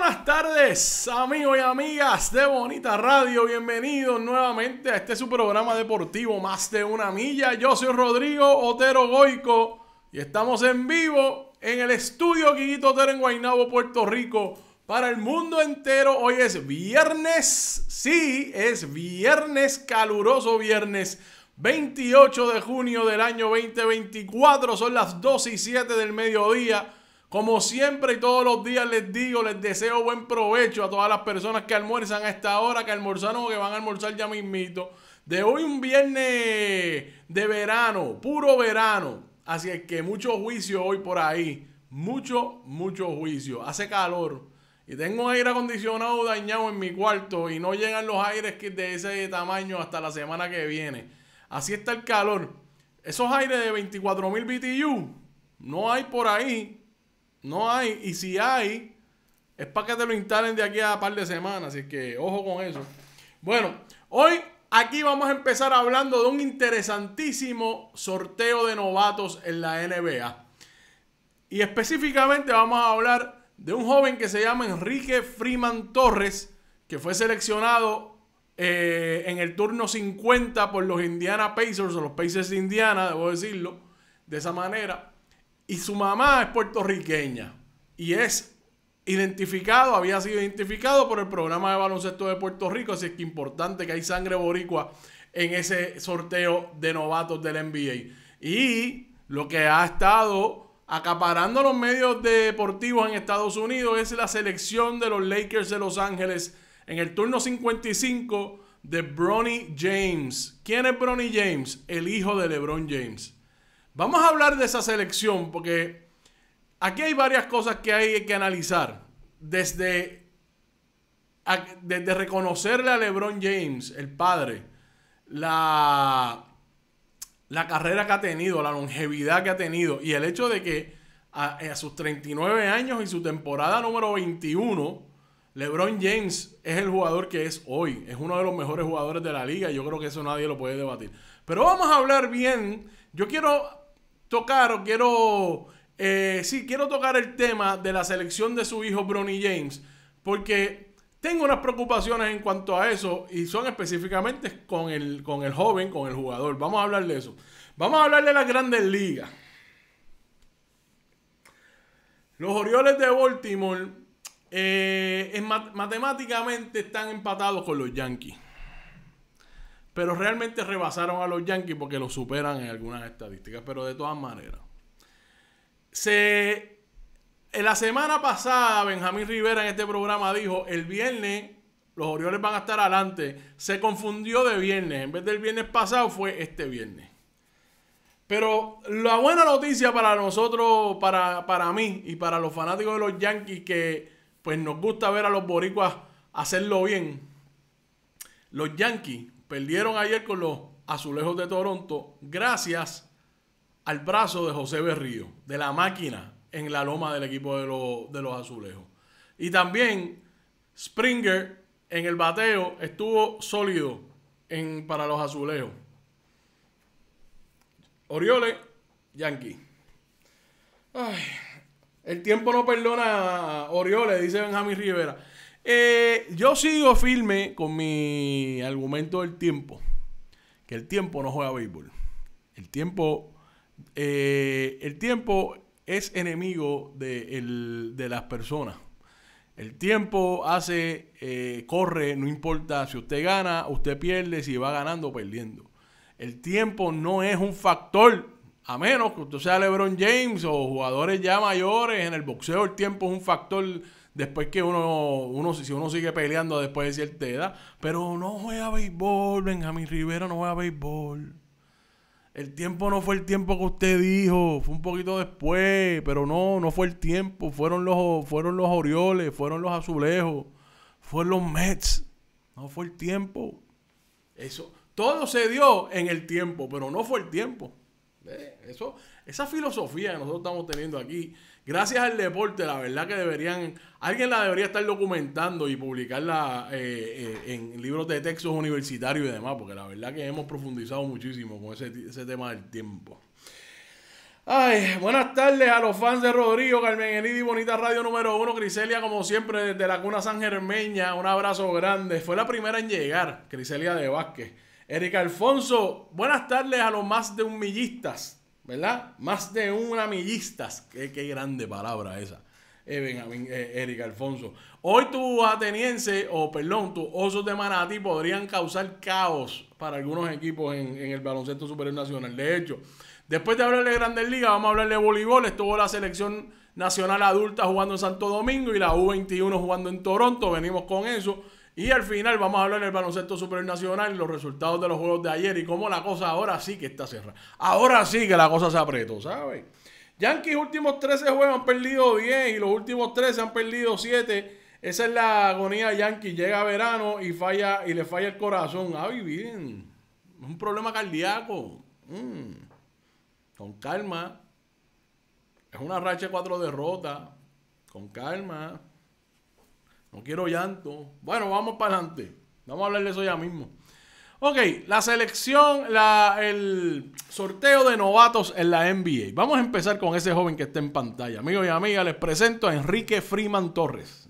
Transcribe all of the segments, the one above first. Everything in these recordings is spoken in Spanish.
buenas tardes, amigos y amigas de Bonita Radio. Bienvenidos nuevamente a este su programa deportivo Más de una milla. Yo soy Rodrigo Otero Goico y estamos en vivo en el estudio Quito Otero en Guaynabo, Puerto Rico, para el mundo entero. Hoy es viernes, sí, es viernes, caluroso viernes. 28 de junio del año 2024, son las 2 y 7 del mediodía. Como siempre y todos los días les digo, les deseo buen provecho a todas las personas que almuerzan a esta hora, que almorzaron o que van a almorzar ya mismito. De hoy un viernes de verano, puro verano. Así es que mucho juicio hoy por ahí. Mucho, mucho juicio. Hace calor. Y tengo aire acondicionado dañado en mi cuarto y no llegan los aires de ese tamaño hasta la semana que viene. Así está el calor. Esos aires de 24.000 BTU no hay por ahí. No hay. Y si hay, es para que te lo instalen de aquí a un par de semanas. Así que ojo con eso. Bueno, hoy aquí vamos a empezar hablando de un interesantísimo sorteo de novatos en la NBA. Y específicamente vamos a hablar de un joven que se llama Enrique Freeman Torres, que fue seleccionado eh, en el turno 50 por los Indiana Pacers o los Pacers de Indiana, debo decirlo de esa manera y su mamá es puertorriqueña y es identificado, había sido identificado por el programa de baloncesto de Puerto Rico, así es que importante que hay sangre boricua en ese sorteo de novatos del NBA. Y lo que ha estado acaparando los medios deportivos en Estados Unidos es la selección de los Lakers de Los Ángeles en el turno 55 de Bronny James. ¿Quién es Bronny James? El hijo de LeBron James. Vamos a hablar de esa selección porque aquí hay varias cosas que hay que analizar. Desde, desde reconocerle a LeBron James, el padre, la, la carrera que ha tenido, la longevidad que ha tenido y el hecho de que a, a, sus 39 años y su temporada número 21, LeBron James es el jugador que es hoy. Es uno de los mejores jugadores de la liga. Yo creo que eso nadie lo puede debatir. Pero vamos a hablar bien. Yo quiero tocar quiero, eh, sí, quiero tocar el tema de la selección de su hijo Bronny James, porque tengo unas preocupaciones en cuanto a eso y son específicamente con el, con el joven, con el jugador. Vamos a hablar de eso. Vamos a hablar de las grandes ligas. Los Orioles de Baltimore eh, matemáticamente están empatados con los Yankees. Pero realmente rebasaron a los Yankees porque lo superan en algunas estadísticas. Pero de todas maneras. en la semana pasada, Benjamín Rivera en este programa dijo, el viernes los Orioles van a estar adelante. Se confundió de viernes. En vez del viernes pasado fue este viernes. Pero la buena noticia para nosotros, para, para mí y para los fanáticos de los Yankees que pues nos gusta ver a los boricuas hacerlo bien. Los Yankees Perdieron ayer con los azulejos de Toronto gracias al brazo de José Berrío, de la máquina en la loma del equipo de, los azulejos. Y también Springer en el bateo estuvo sólido en, para los azulejos. Orioles, Yankee. el tiempo no perdona a Orioles, dice Benjamín Rivera. Eh, yo sigo firme con mi argumento del tiempo. Que el tiempo no juega béisbol. El tiempo, eh, el tiempo es enemigo de, las personas. El tiempo hace, eh, corre, no importa si usted gana, usted pierde, si va ganando o perdiendo. El tiempo no es un factor, a menos que usted sea LeBron James o jugadores ya mayores en el boxeo, el tiempo es un factor Después que uno, uno, si uno sigue peleando después de cierta edad, pero no juega béisbol, Benjamín Rivera no juega béisbol. El tiempo no fue el tiempo que usted dijo, fue un poquito después, pero no, no fue el tiempo, fueron los, fueron los Orioles, fueron los Azulejos, fueron los Mets, no fue el tiempo. Eso, todo se dio en el tiempo, pero no fue el tiempo. Eso, esa filosofía que nosotros estamos teniendo aquí gracias al deporte, la verdad que deberían, alguien la debería estar documentando y publicarla eh, eh, en libros de textos universitarios y demás, porque la verdad que hemos profundizado muchísimo con ese, tema del tiempo. Ay, buenas tardes a los fans de Rodrigo, Carmen Enidi, Bonita Radio número uno, Criselia, como siempre, desde la cuna San Germeña, un abrazo grande. Fue la primera en llegar, Criselia de Vázquez. Erika Alfonso, buenas tardes a los más de un millistas. ¿verdad? Más de una millistas. Qué, grande palabra esa. Eh, eh, Eric Alfonso. Hoy tu Ateniense, o perdón, tus osos de Manatí podrían causar caos para algunos equipos en, en el baloncesto superior nacional. De hecho, después de hablar de Grandes Ligas, vamos a hablar de voleibol. Estuvo la selección nacional adulta jugando en Santo Domingo y la U21 jugando en Toronto. Venimos con eso. Y al final vamos a hablar del baloncesto supernacional, los resultados de los juegos de ayer y cómo la cosa ahora sí que está cerrada. Ahora sí que la cosa se apretó, ¿sabes? Yankees últimos 13 juegos han perdido 10 y los últimos 13 han perdido 7. Esa es la agonía de Yankees. Llega verano y falla y le falla el corazón. Ay, bien. Es un problema cardíaco. Mm. Con calma. Es una racha de cuatro derrotas. Con calma. No quiero llanto. Bueno, vamos para adelante. Vamos a hablar de eso ya mismo. Ok, la selección, el sorteo de novatos en la NBA. Vamos a empezar con ese joven que está en pantalla. Amigos y amigas, les presento a Enrique Freeman Torres.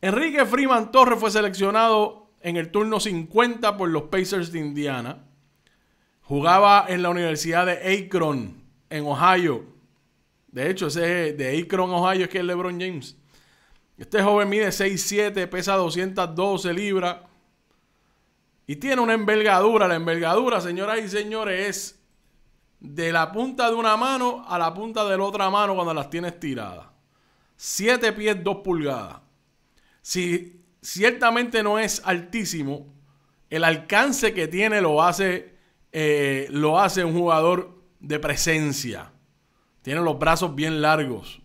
Enrique Freeman Torres fue seleccionado en el turno 50 por los Pacers de Indiana. Jugaba en la Universidad de Akron, en Ohio. De hecho, ese de Akron, Ohio, es que es LeBron James. Este joven mide 6'7, pesa 212 libras y tiene una envergadura. La envergadura, señoras y señores, es de la punta de una mano a la punta de la otra mano cuando las tienes tiradas. 7 pies 2 pulgadas. Si ciertamente no es altísimo, el alcance que tiene lo hace, eh, lo hace un jugador de presencia. Tiene los brazos bien largos.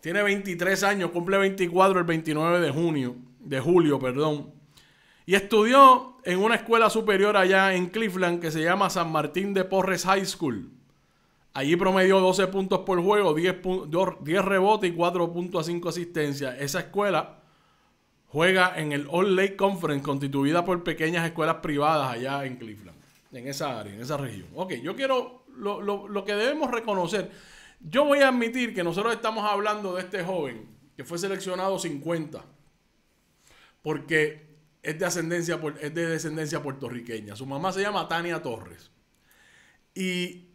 Tiene 23 años, cumple 24 el 29 de junio, de julio, perdón. Y estudió en una escuela superior allá en Cleveland que se llama San Martín de Porres High School. Allí promedió 12 puntos por juego, 10, 10 rebotes y 4.5 asistencias. Esa escuela juega en el All Lake Conference, constituida por pequeñas escuelas privadas allá en Cleveland, en esa área, en esa región. Ok, yo quiero lo, lo que debemos reconocer yo voy a admitir que nosotros estamos hablando de este joven que fue seleccionado 50 porque es de ascendencia es de descendencia puertorriqueña. Su mamá se llama Tania Torres y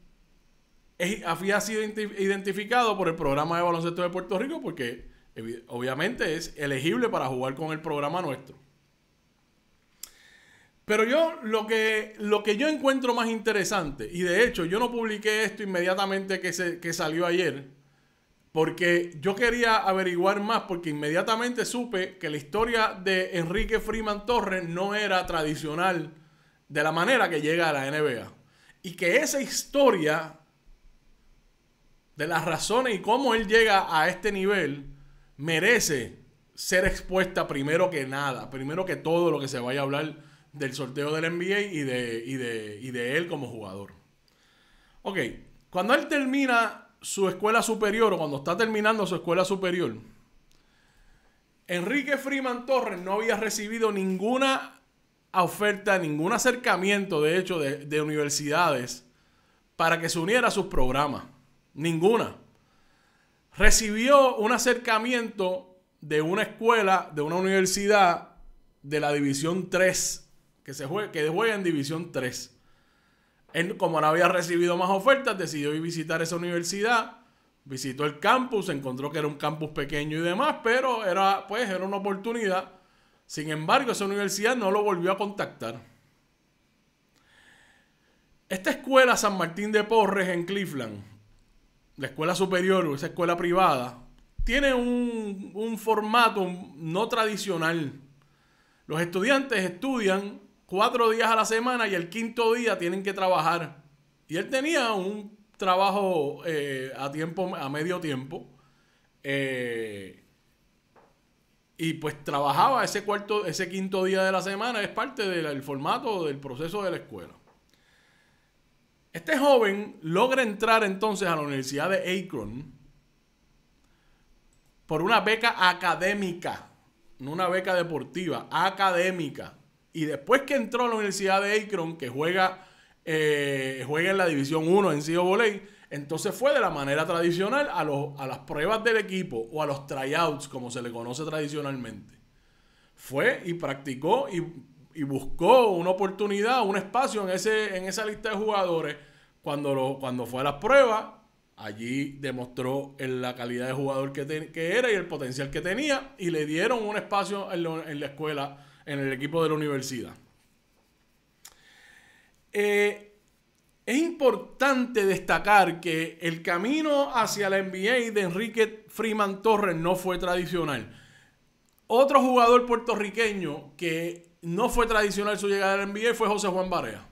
había sido identificado por el programa de baloncesto de Puerto Rico porque obviamente es elegible para jugar con el programa nuestro. Pero yo lo que, lo que yo encuentro más interesante, y de hecho yo no publiqué esto inmediatamente que, que salió ayer, porque yo quería averiguar más, porque inmediatamente supe que la historia de Enrique Freeman Torres no era tradicional de la manera que llega a la NBA. Y que esa historia de las razones y cómo él llega a este nivel merece ser expuesta primero que nada, primero que todo lo que se vaya a hablar del sorteo del NBA y de, de, él como jugador. Ok, cuando él termina su escuela superior o cuando está terminando su escuela superior, Enrique Freeman Torres no había recibido ninguna oferta, ningún acercamiento, de hecho, de, de universidades para que se uniera a sus programas. Ninguna. Recibió un acercamiento de una escuela, de una universidad de la División 3 que, se juegue, que juega en División 3. Él, como no había recibido más ofertas, decidió ir a visitar esa universidad. Visitó el campus, encontró que era un campus pequeño y demás, pero era, pues, era una oportunidad. Sin embargo, esa universidad no lo volvió a contactar. Esta escuela San Martín de Porres en Cleveland, la escuela superior esa escuela privada, tiene un, un formato no tradicional. Los estudiantes estudian cuatro días a la semana y el quinto día tienen que trabajar. Y él tenía un trabajo eh, a tiempo, a medio tiempo. Eh, y pues trabajaba ese cuarto, ese quinto día de la semana, es parte del, del formato del proceso de la escuela. Este joven logra entrar entonces a la Universidad de Akron por una beca académica, no una beca deportiva, académica. Y después que entró a la Universidad de Akron, que juega, eh, juega en la División 1 en Volley, entonces fue de la manera tradicional a, a las pruebas del equipo o a los tryouts, como se le conoce tradicionalmente. Fue y practicó y, buscó una oportunidad, un espacio en, ese, en esa lista de jugadores. Cuando, lo, cuando fue a las pruebas, allí demostró la calidad de jugador que, era y el potencial que tenía y le dieron un espacio en, en la escuela en el equipo de la universidad. Eh, es importante destacar que el camino hacia la NBA de Enrique Freeman Torres no fue tradicional. Otro jugador puertorriqueño que no fue tradicional su llegada a la NBA fue José Juan Barea.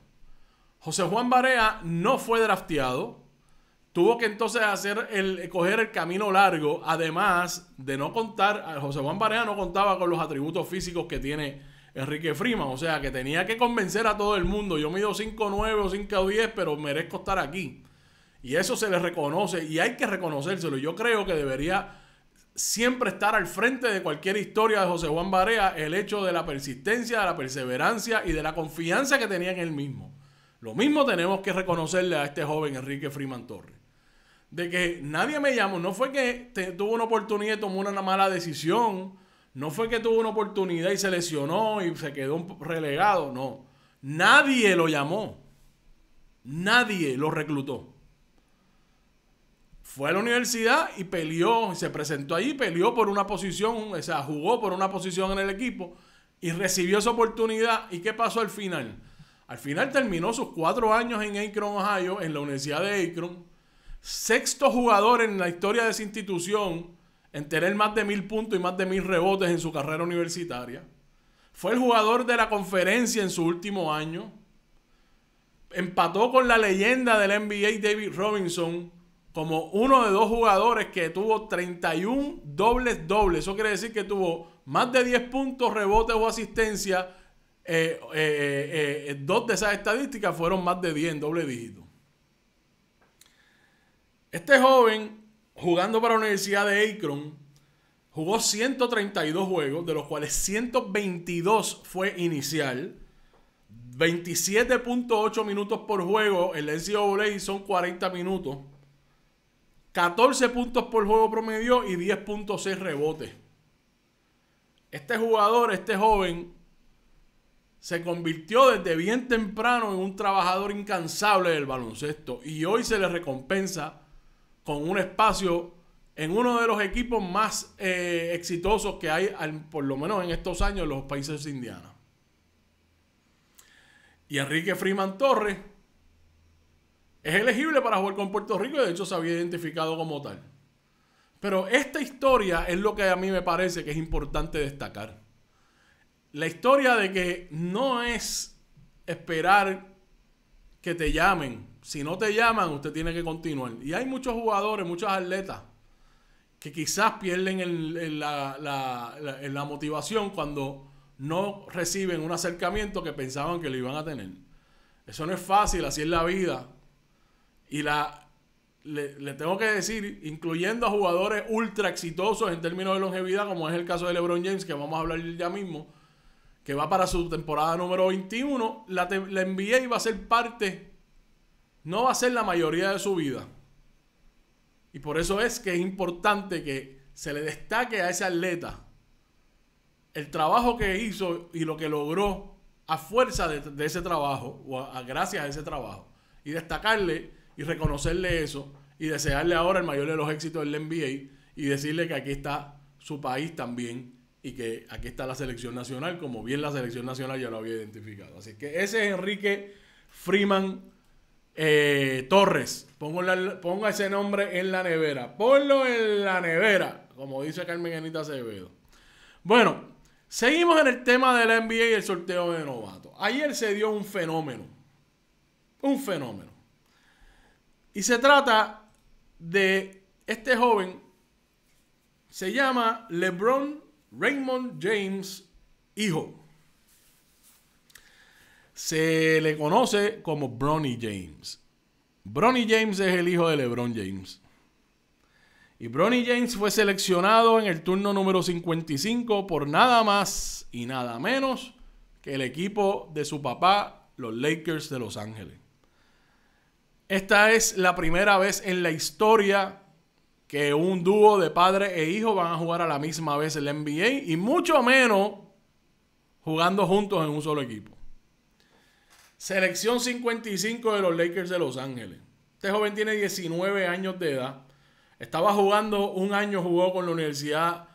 José Juan Barea no fue drafteado, Tuvo que entonces hacer el, coger el camino largo, además de no contar, José Juan Barea no contaba con los atributos físicos que tiene Enrique Freeman, o sea que tenía que convencer a todo el mundo, yo mido 5'9 o 5'10, pero merezco estar aquí. Y eso se le reconoce y hay que reconocérselo. Yo creo que debería siempre estar al frente de cualquier historia de José Juan Barea el hecho de la persistencia, de la perseverancia y de la confianza que tenía en él mismo. Lo mismo tenemos que reconocerle a este joven Enrique Freeman Torres de que nadie me llamó. No fue que tuvo una oportunidad y tomó una mala decisión. No fue que tuvo una oportunidad y se lesionó y se quedó relegado. No. Nadie lo llamó. Nadie lo reclutó. Fue a la universidad y peleó, se presentó allí, peleó por una posición, o sea, jugó por una posición en el equipo y recibió esa oportunidad. ¿Y qué pasó al final? Al final terminó sus cuatro años en Akron, Ohio, en la Universidad de Akron sexto jugador en la historia de esa institución en tener más de mil puntos y más de mil rebotes en su carrera universitaria. Fue el jugador de la conferencia en su último año. Empató con la leyenda del NBA David Robinson como uno de dos jugadores que tuvo 31 dobles dobles. Eso quiere decir que tuvo más de 10 puntos, rebotes o asistencia. Eh, eh, eh, dos de esas estadísticas fueron más de 10 doble dígito. Este joven, jugando para la Universidad de Akron, jugó 132 juegos, de los cuales 122 fue inicial. 27.8 minutos por juego, en el NCAA son 40 minutos. 14 puntos por juego promedio y 10.6 rebotes. Este jugador, este joven, se convirtió desde bien temprano en un trabajador incansable del baloncesto y hoy se le recompensa con un espacio en uno de los equipos más eh, exitosos que hay, por lo menos en estos años, en los países indianos. Y Enrique Freeman Torres es elegible para jugar con Puerto Rico y de hecho se había identificado como tal. Pero esta historia es lo que a mí me parece que es importante destacar. La historia de que no es esperar que te llamen si no te llaman, usted tiene que continuar. Y hay muchos jugadores, muchos atletas que quizás pierden el, la, la, motivación cuando no reciben un acercamiento que pensaban que lo iban a tener. Eso no es fácil, así es la vida. Y la, le, tengo que decir, incluyendo a jugadores ultra exitosos en términos de longevidad, como es el caso de LeBron James, que vamos a hablar ya mismo, que va para su temporada número 21, la, la NBA va a ser parte no va a ser la mayoría de su vida. Y por eso es que es importante que se le destaque a ese atleta el trabajo que hizo y lo que logró a fuerza de, ese trabajo o gracias a ese trabajo. Y destacarle y reconocerle eso y desearle ahora el mayor de los éxitos del NBA y decirle que aquí está su país también y que aquí está la selección nacional, como bien la selección nacional ya lo había identificado. Así que ese es Enrique Freeman eh, Torres. Ponga ese nombre en la nevera. Ponlo en la nevera, como dice Carmen Anita Acevedo. Bueno, seguimos en el tema de la NBA y el sorteo de novatos. Ayer se dio un fenómeno. Un fenómeno. Y se trata de este joven. Se llama LeBron Raymond James, hijo se le conoce como Bronny James. Bronny James es el hijo de LeBron James. Y Bronny James fue seleccionado en el turno número 55 por nada más y nada menos que el equipo de su papá, los Lakers de Los Ángeles. Esta es la primera vez en la historia que un dúo de padre e hijo van a jugar a la misma vez la NBA y mucho menos jugando juntos en un solo equipo. Selección 55 de los Lakers de Los Ángeles. Este joven tiene 19 años de edad. Estaba jugando, un año jugó con la Universidad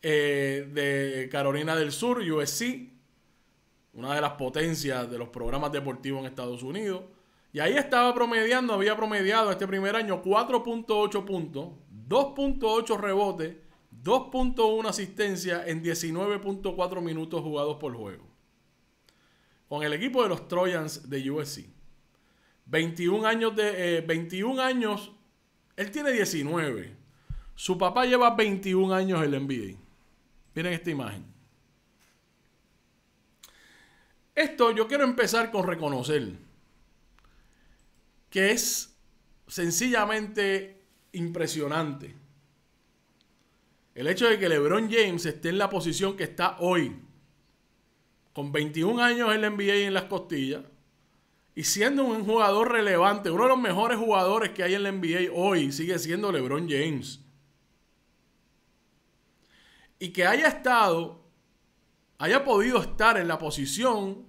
eh, de Carolina del Sur, USC, una de las potencias de los programas deportivos en Estados Unidos. Y ahí estaba promediando, había promediado este primer año 4.8 puntos, 2.8 rebotes, 2.1 asistencia en 19.4 minutos jugados por juego con el equipo de los Trojans de USC. 21 años de 21 eh, años, él tiene 19. Su papá lleva 21 años en el NBA. Miren esta imagen. Esto yo quiero empezar con reconocer que es sencillamente impresionante. El hecho de que LeBron James esté en la posición que está hoy con 21 años en la NBA en las costillas, y siendo un jugador relevante, uno de los mejores jugadores que hay en la NBA hoy, sigue siendo LeBron James. Y que haya estado, haya podido estar en la posición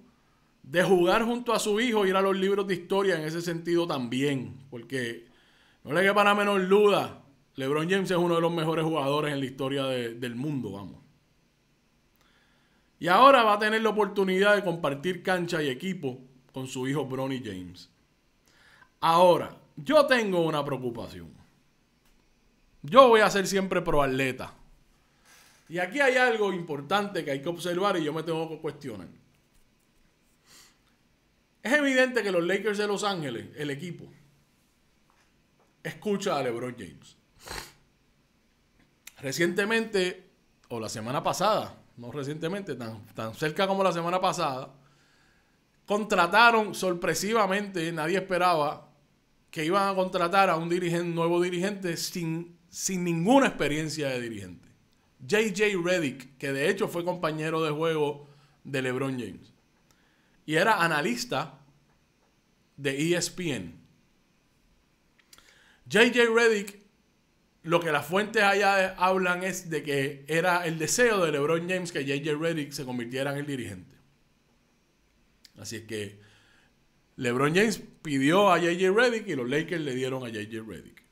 de jugar junto a su hijo, y ir a los libros de historia en ese sentido también, porque no le queda para menos duda, LeBron James es uno de los mejores jugadores en la historia del mundo, vamos. Y ahora va a tener la oportunidad de compartir cancha y equipo con su hijo Bronny James. Ahora, yo tengo una preocupación. Yo voy a ser siempre proatleta. Y aquí hay algo importante que hay que observar y yo me tengo que cuestionar. Es evidente que los Lakers de Los Ángeles, el equipo, escucha a LeBron James. Recientemente, o la semana pasada, no recientemente, tan, tan cerca como la semana pasada, contrataron sorpresivamente, nadie esperaba que iban a contratar a un nuevo dirigente sin, sin ninguna experiencia de dirigente. JJ Reddick, que de hecho fue compañero de juego de LeBron James. Y era analista de ESPN. JJ Reddick lo que las fuentes allá hablan es de que era el deseo de LeBron James que JJ Reddick se convirtiera en el dirigente. Así es que LeBron James pidió a JJ Reddick y los Lakers le dieron a JJ Reddick.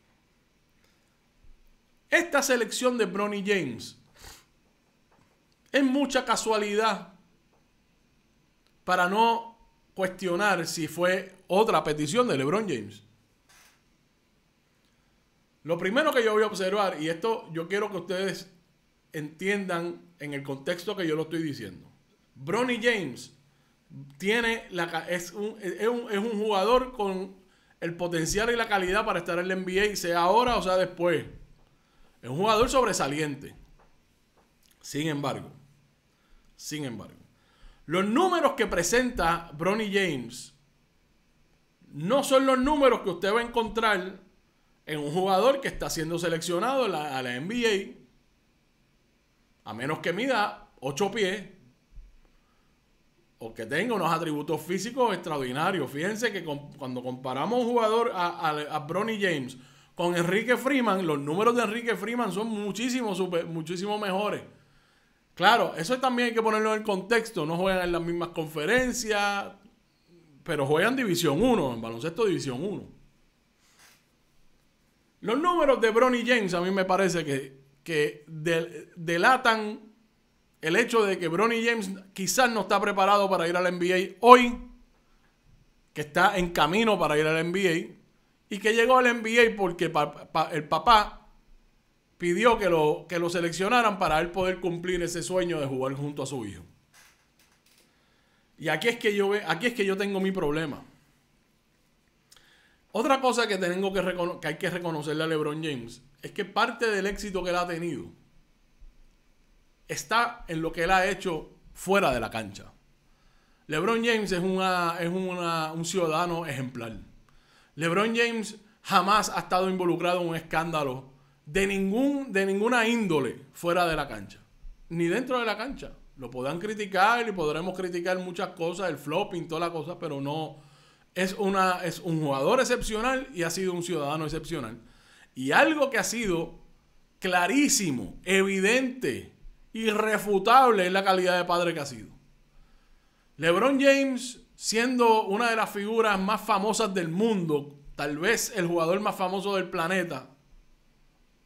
Esta selección de Bronny James es mucha casualidad para no cuestionar si fue otra petición de LeBron James. Lo primero que yo voy a observar, y esto yo quiero que ustedes entiendan en el contexto que yo lo estoy diciendo. Bronny James tiene la, es, un, es, un, es, un, jugador con el potencial y la calidad para estar en la NBA, sea ahora o sea después. Es un jugador sobresaliente. Sin embargo, sin embargo, los números que presenta Bronny James no son los números que usted va a encontrar en un jugador que está siendo seleccionado a la NBA, a menos que mida 8 pies o que tenga unos atributos físicos extraordinarios. Fíjense que cuando comparamos un jugador a, a, James con Enrique Freeman, los números de Enrique Freeman son muchísimo, super, mejores. Claro, eso también hay que ponerlo en el contexto. No juegan en las mismas conferencias, pero juegan División 1, en baloncesto División 1. Los números de Bronny James a mí me parece que, delatan el hecho de que Bronny James quizás no está preparado para ir al NBA hoy, que está en camino para ir al NBA y que llegó al NBA porque el papá pidió que lo, que lo seleccionaran para él poder cumplir ese sueño de jugar junto a su hijo. Y aquí es que yo, aquí es que yo tengo mi problema. Otra cosa que, tengo que, hay que reconocerle a LeBron James es que parte del éxito que él ha tenido está en lo que él ha hecho fuera de la cancha. LeBron James es, es un ciudadano ejemplar. LeBron James jamás ha estado involucrado en un escándalo de, ningún, de ninguna índole fuera de la cancha, ni dentro de la cancha. Lo podrán criticar y podremos criticar muchas cosas, el flopping, todas las cosa, pero no, es, una, es un jugador excepcional y ha sido un ciudadano excepcional. Y algo que ha sido clarísimo, evidente, irrefutable es la calidad de padre que ha sido. LeBron James, siendo una de las figuras más famosas del mundo, tal vez el jugador más famoso del planeta,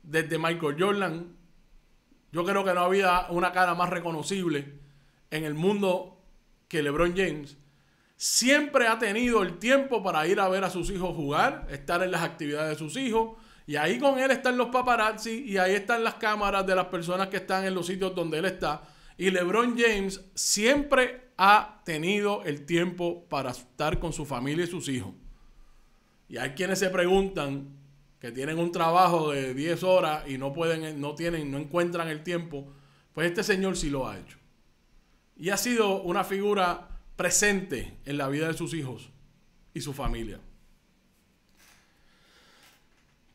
desde Michael Jordan, yo creo que no había una cara más reconocible en el mundo que LeBron James siempre ha tenido el tiempo para ir a ver a sus hijos jugar, estar en las actividades de sus hijos. Y ahí con él están los paparazzi y ahí están las cámaras de las personas que están en los sitios donde él está. Y LeBron James siempre ha tenido el tiempo para estar con su familia y sus hijos. Y hay quienes se preguntan que tienen un trabajo de 10 horas y no pueden, no tienen, no encuentran el tiempo. Pues este señor sí lo ha hecho. Y ha sido una figura presente en la vida de sus hijos y su familia.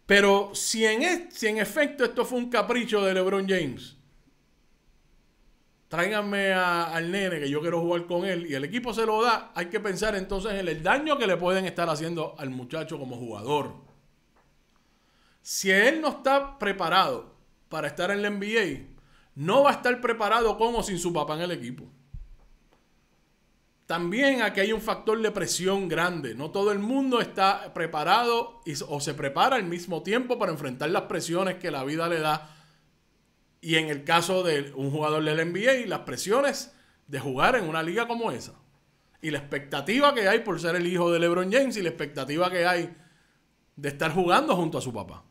Pero si en, si en efecto esto fue un capricho de LeBron James, tráiganme al nene que yo quiero jugar con él y el equipo se lo da, hay que pensar entonces en el daño que le pueden estar haciendo al muchacho como jugador. Si él no está preparado para estar en la NBA, no va a estar preparado con o sin su papá en el equipo. También aquí hay un factor de presión grande. No todo el mundo está preparado o se prepara al mismo tiempo para enfrentar las presiones que la vida le da. Y en el caso de un jugador del NBA, las presiones de jugar en una liga como esa. Y la expectativa que hay por ser el hijo de LeBron James y la expectativa que hay de estar jugando junto a su papá.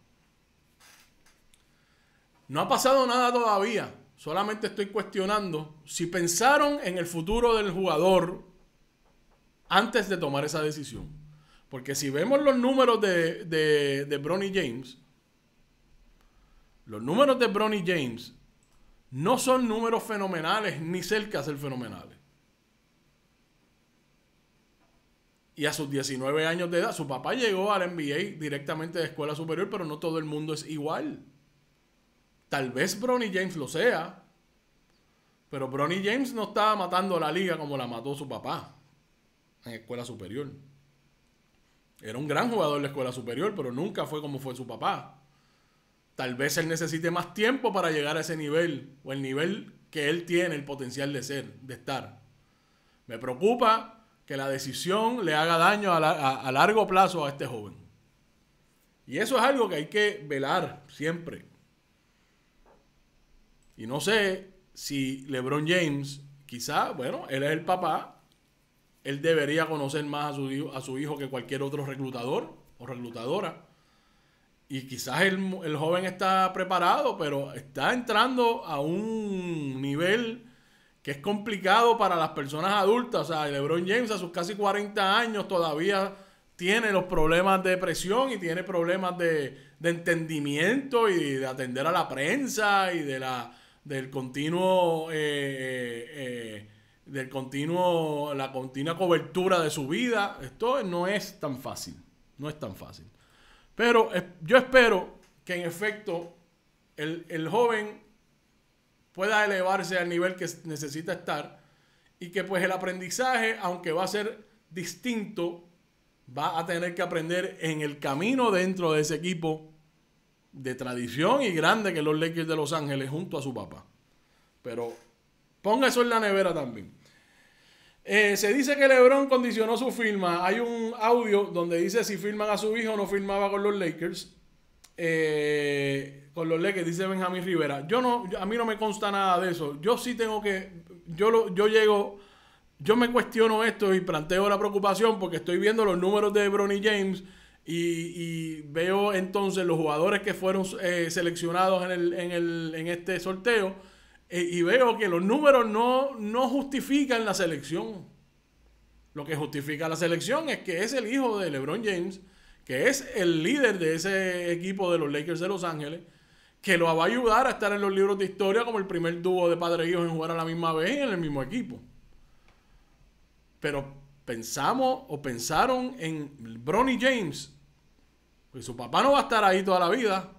No ha pasado nada todavía. Solamente estoy cuestionando si pensaron en el futuro del jugador antes de tomar esa decisión. Porque si vemos los números de, de, Bronny James, los números de Bronny James no son números fenomenales ni cerca de ser fenomenales. Y a sus 19 años de edad, su papá llegó al NBA directamente de escuela superior, pero no todo el mundo es igual. Tal vez Bronny James lo sea. Pero Bronny James no estaba matando a la liga como la mató su papá en escuela superior. Era un gran jugador de la escuela superior, pero nunca fue como fue su papá. Tal vez él necesite más tiempo para llegar a ese nivel o el nivel que él tiene el potencial de ser, de estar. Me preocupa que la decisión le haga daño a largo plazo a este joven. Y eso es algo que hay que velar siempre. Y no sé si LeBron James, quizá, bueno, él es el papá, él debería conocer más a su hijo, a su hijo que cualquier otro reclutador o reclutadora. Y quizás el, el joven está preparado, pero está entrando a un nivel que es complicado para las personas adultas. O sea, LeBron James a sus casi 40 años todavía tiene los problemas de presión y tiene problemas de entendimiento y de atender a la prensa y de la del continuo eh, eh, eh, del continuo la continua cobertura de su vida esto no es tan fácil no es tan fácil pero yo espero que en efecto el, el joven pueda elevarse al nivel que necesita estar y que pues el aprendizaje aunque va a ser distinto va a tener que aprender en el camino dentro de ese equipo de tradición y grande que los Lakers de Los Ángeles junto a su papá. Pero ponga eso en la nevera también. Eh, se dice que LeBron condicionó su firma. Hay un audio donde dice si firman a su hijo no firmaba con los Lakers. Eh, con los Lakers dice Benjamín Rivera. Yo no, a mí no me consta nada de eso. Yo sí tengo que, yo lo, yo llego, yo me cuestiono esto y planteo la preocupación porque estoy viendo los números de Bronny James y, veo entonces los jugadores que fueron eh, seleccionados en, el, en, el, en, este sorteo eh, y veo que los números no, no justifican la selección. Lo que justifica la selección es que es el hijo de LeBron James, que es el líder de ese equipo de los Lakers de Los Ángeles, que lo va a ayudar a estar en los libros de historia como el primer dúo de padre e hijo en jugar a la misma vez en el mismo equipo. Pero pensamos o pensaron en Bronny James, pues su papá no va a estar ahí toda la vida.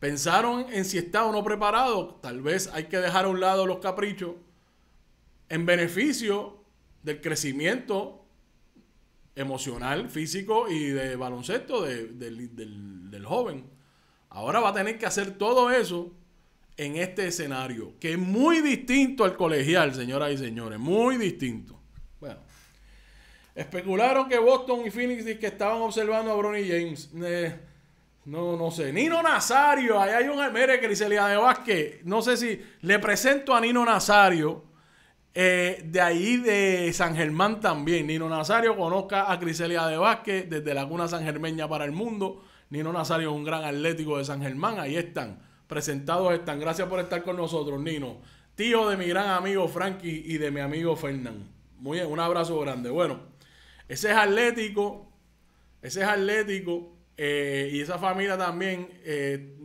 Pensaron en si está o no preparado. Tal vez hay que dejar a un lado los caprichos en beneficio del crecimiento emocional, físico y de baloncesto del joven. Ahora va a tener que hacer todo eso en este escenario, que es muy distinto al colegial, señoras y señores, muy distinto. Bueno, especularon que Boston y Phoenix que estaban observando a Bronny James. Eh, no, no sé. Nino Nazario, ahí hay un mire, Criselia de Vázquez. No sé si le presento a Nino Nazario. Eh, de ahí de San Germán también. Nino Nazario conozca a Criselia de Vázquez desde Laguna San Germeña para el mundo. Nino Nazario es un gran atlético de San Germán. Ahí están presentados están. Gracias por estar con nosotros, Nino. Tío de mi gran amigo Frankie y de mi amigo Fernán. Muy bien, un abrazo grande. Bueno, ese es Atlético. Ese es Atlético. Eh, y esa familia también. Eh,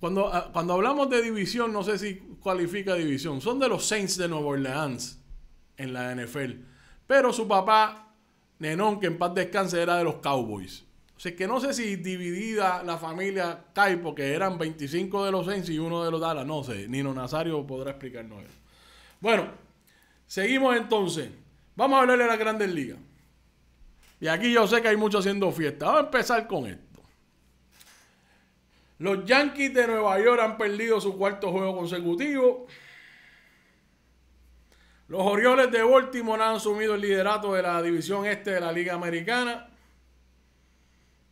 cuando, ah, cuando hablamos de división, no sé si cualifica división. Son de los Saints de Nueva Orleans en la NFL. Pero su papá, Nenón, que en paz descanse, era de los Cowboys sea, que no sé si dividida la familia cae porque eran 25 de los Saints y uno de los Dallas. No sé, Nino Nazario podrá explicarnos eso. Bueno, seguimos entonces. Vamos a hablar de las grandes ligas. Y aquí yo sé que hay muchos haciendo fiesta. Vamos a empezar con esto. Los Yankees de Nueva York han perdido su cuarto juego consecutivo. Los Orioles de Baltimore han asumido el liderato de la división este de la Liga Americana.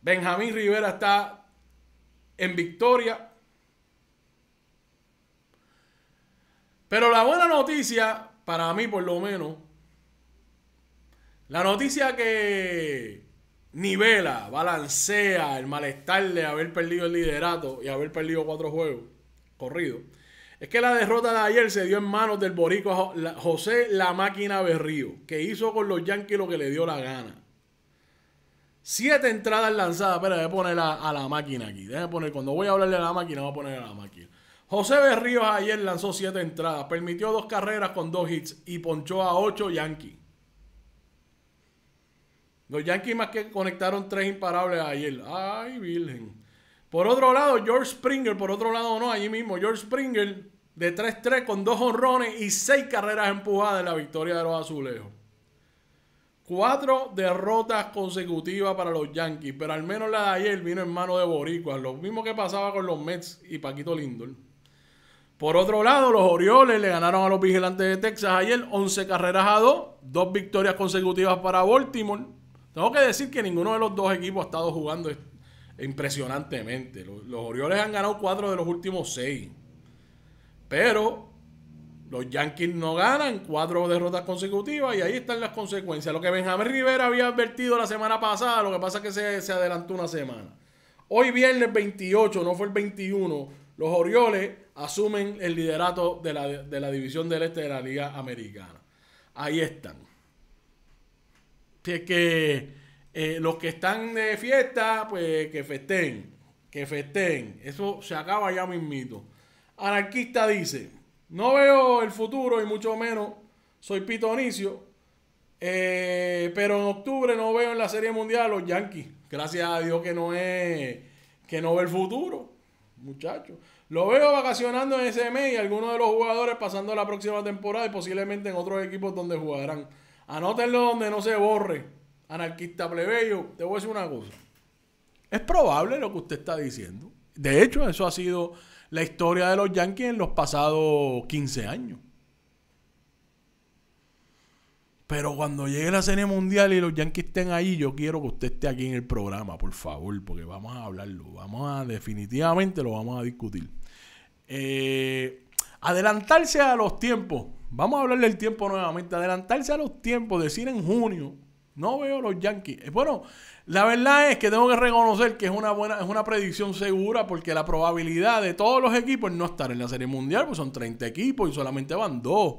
Benjamín Rivera está en victoria. Pero la buena noticia, para mí por lo menos, la noticia que nivela, balancea el malestar de haber perdido el liderato y haber perdido cuatro juegos corridos, es que la derrota de ayer se dio en manos del borico José La Máquina Berrío, que hizo con los Yankees lo que le dio la gana. Siete entradas lanzadas. Pero déjame poner a, la máquina aquí. Déjame poner, cuando voy a hablarle a la máquina, voy a poner a la máquina. José Berríos ayer lanzó siete entradas, permitió dos carreras con dos hits y ponchó a ocho Yankees. Los Yankees más que conectaron tres imparables ayer. Ay, virgen. Por otro lado, George Springer, por otro lado no, allí mismo, George Springer de 3-3 con dos honrones y seis carreras empujadas en la victoria de los azulejos. Cuatro derrotas consecutivas para los Yankees, pero al menos la de ayer vino en mano de Boricua. lo mismo que pasaba con los Mets y Paquito Lindor. Por otro lado, los Orioles le ganaron a los Vigilantes de Texas ayer 11 carreras a 2, dos victorias consecutivas para Baltimore. Tengo que decir que ninguno de los dos equipos ha estado jugando impresionantemente. Los, los Orioles han ganado cuatro de los últimos seis. Pero los Yankees no ganan, cuatro derrotas consecutivas y ahí están las consecuencias. Lo que Benjamín Rivera había advertido la semana pasada, lo que pasa es que se, adelantó una semana. Hoy viernes 28, no fue el 21, los Orioles asumen el liderato de la, división del este de la Liga Americana. Ahí están. que eh, los que están de fiesta, pues que festen, que festen. Eso se acaba ya mismito. Anarquista dice. No veo el futuro y mucho menos soy pitonicio. Eh, pero en octubre no veo en la Serie Mundial los Yankees. Gracias a Dios que no es que no ve el futuro, muchachos. Lo veo vacacionando en SME y algunos de los jugadores pasando la próxima temporada y posiblemente en otros equipos donde jugarán. Anótenlo donde no se borre. Anarquista plebeyo, te voy a decir una cosa. Es probable lo que usted está diciendo. De hecho, eso ha sido la historia de los Yankees en los pasados 15 años. Pero cuando llegue la Serie Mundial y los Yankees estén ahí, yo quiero que usted esté aquí en el programa, por favor, porque vamos a hablarlo. Vamos a, definitivamente lo vamos a discutir. Eh, adelantarse a los tiempos. Vamos a hablar del tiempo nuevamente. Adelantarse a los tiempos, decir en junio. No veo los Yankees. Eh, bueno, la verdad es que tengo que reconocer que es una buena, es una predicción segura porque la probabilidad de todos los equipos no estar en la Serie Mundial, pues son 30 equipos y solamente van dos.